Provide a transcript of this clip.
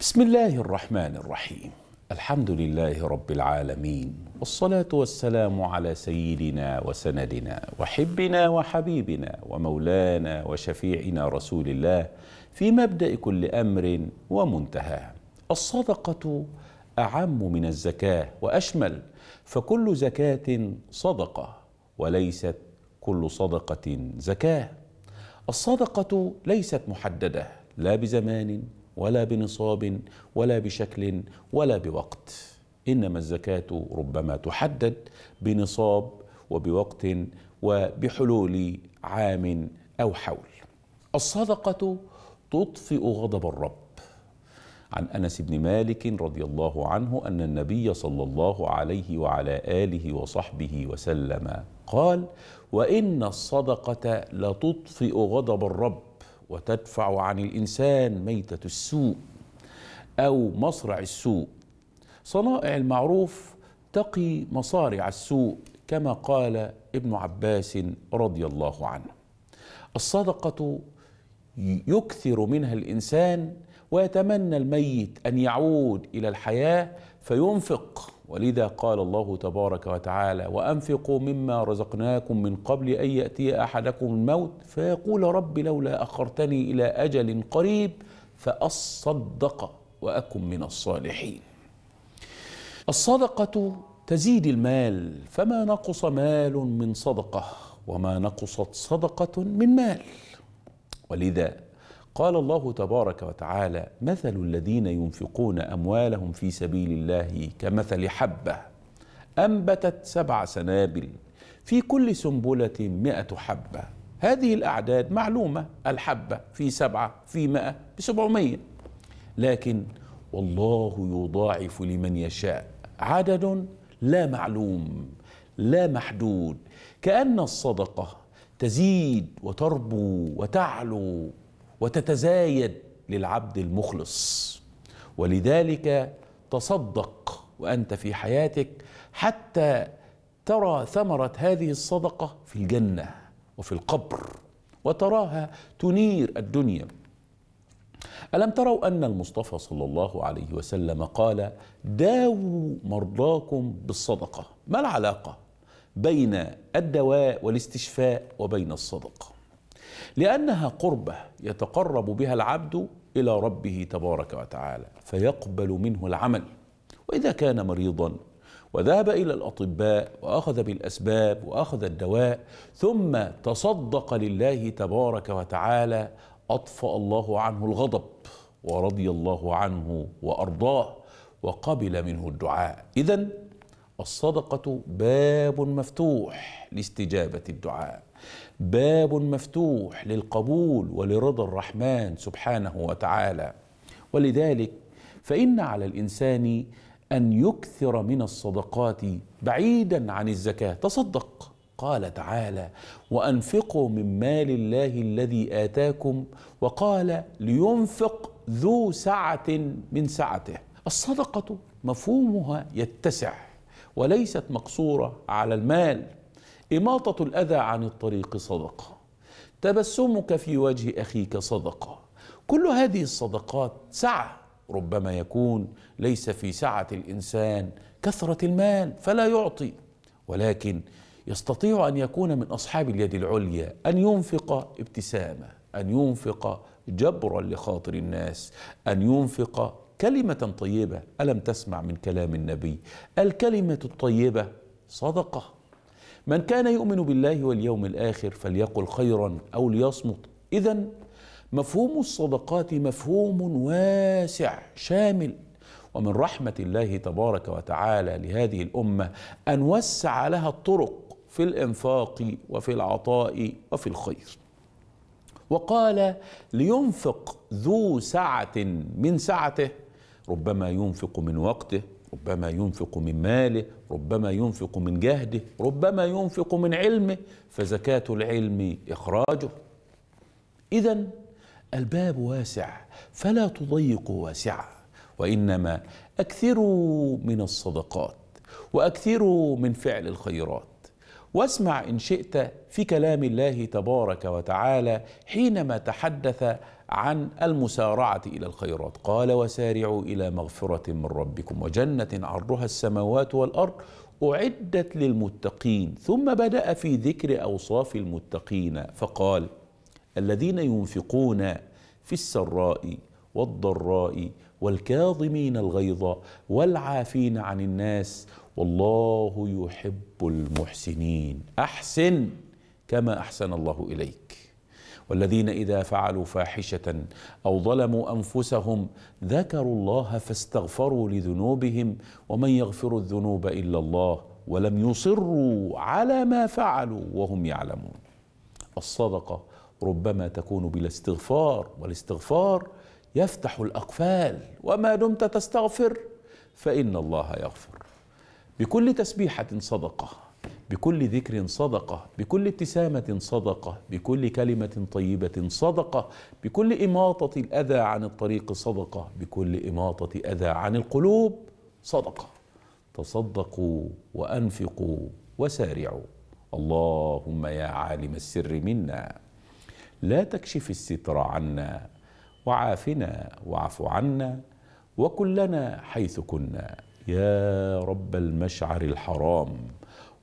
بسم الله الرحمن الرحيم الحمد لله رب العالمين والصلاة والسلام على سيدنا وسندنا وحبنا وحبيبنا ومولانا وشفيعنا رسول الله في مبدأ كل أمر ومنتهاه الصدقة أعم من الزكاة وأشمل فكل زكاة صدقة وليست كل صدقة زكاة الصدقة ليست محددة لا بزمان ولا بنصاب ولا بشكل ولا بوقت انما الزكاه ربما تحدد بنصاب وبوقت وبحلول عام او حول الصدقه تطفئ غضب الرب عن انس بن مالك رضي الله عنه ان النبي صلى الله عليه وعلى اله وصحبه وسلم قال وان الصدقه لتطفئ غضب الرب وتدفع عن الإنسان ميتة السوء أو مصرع السوء صنائع المعروف تقي مصارع السوء كما قال ابن عباس رضي الله عنه الصدقة يكثر منها الإنسان ويتمنى الميت أن يعود إلى الحياة فينفق ولذا قال الله تبارك وتعالى وأنفقوا مما رزقناكم من قبل أن يأتي أحدكم الموت فيقول رب لولا أخرتني إلى أجل قريب فأصدق وأكن من الصالحين الصدقة تزيد المال فما نقص مال من صدقة وما نقصت صدقة من مال ولذا قال الله تبارك وتعالى مثل الذين ينفقون اموالهم في سبيل الله كمثل حبه انبتت سبع سنابل في كل سنبله مائه حبه هذه الاعداد معلومه الحبه في سبعه في مائه بسبعمائه لكن والله يضاعف لمن يشاء عدد لا معلوم لا محدود كان الصدقه تزيد وتربو وتعلو وتتزايد للعبد المخلص ولذلك تصدق وانت في حياتك حتى ترى ثمره هذه الصدقه في الجنه وفي القبر وتراها تنير الدنيا الم تروا ان المصطفى صلى الله عليه وسلم قال داووا مرضاكم بالصدقه ما العلاقه بين الدواء والاستشفاء وبين الصدقه لأنها قربة يتقرب بها العبد إلى ربه تبارك وتعالى فيقبل منه العمل وإذا كان مريضا وذهب إلى الأطباء وأخذ بالأسباب وأخذ الدواء ثم تصدق لله تبارك وتعالى أطفأ الله عنه الغضب ورضي الله عنه وأرضاه وقبل منه الدعاء إذا الصدقة باب مفتوح لاستجابة الدعاء باب مفتوح للقبول ولرضا الرحمن سبحانه وتعالى ولذلك فإن على الإنسان أن يكثر من الصدقات بعيدا عن الزكاة تصدق قال تعالى وأنفقوا من مال الله الذي آتاكم وقال لينفق ذو سعة من سعته الصدقة مفهومها يتسع وليست مقصورة على المال إماطة الأذى عن الطريق صدقة تبسمك في وجه أخيك صدقة كل هذه الصدقات سعة ربما يكون ليس في سعة الإنسان كثرة المال فلا يعطي ولكن يستطيع أن يكون من أصحاب اليد العليا أن ينفق ابتسامة أن ينفق جبرا لخاطر الناس أن ينفق كلمة طيبة ألم تسمع من كلام النبي الكلمة الطيبة صدقة من كان يؤمن بالله واليوم الآخر فليقل خيرا أو ليصمت إذا مفهوم الصدقات مفهوم واسع شامل ومن رحمة الله تبارك وتعالى لهذه الأمة أن وسع لها الطرق في الإنفاق وفي العطاء وفي الخير وقال لينفق ذو سعة من سعته ربما ينفق من وقته ربما ينفق من ماله ربما ينفق من جهده ربما ينفق من علمه فزكاه العلم اخراجه اذا الباب واسع فلا تضيقوا واسعا وانما اكثروا من الصدقات واكثروا من فعل الخيرات واسمع ان شئت في كلام الله تبارك وتعالى حينما تحدث عن المسارعة إلى الخيرات قال وسارعوا إلى مغفرة من ربكم وجنة عرضها السماوات والأرض أعدت للمتقين ثم بدأ في ذكر أوصاف المتقين فقال الذين ينفقون في السراء والضراء والكاظمين الغيظ والعافين عن الناس والله يحب المحسنين احسن كما احسن الله اليك والذين إذا فعلوا فاحشة أو ظلموا أنفسهم ذكروا الله فاستغفروا لذنوبهم ومن يغفر الذنوب إلا الله ولم يصروا على ما فعلوا وهم يعلمون الصدقة ربما تكون بلا استغفار والاستغفار يفتح الأقفال وما دمت تستغفر فإن الله يغفر بكل تسبيحة صدقة بكل ذكر صدقه بكل ابتسامه صدقه بكل كلمه طيبه صدقه بكل اماطه الاذى عن الطريق صدقه بكل اماطه اذى عن القلوب صدقه تصدقوا وانفقوا وسارعوا اللهم يا عالم السر منا لا تكشف الستر عنا وعافنا واعف عنا وكلنا حيث كنا يا رب المشعر الحرام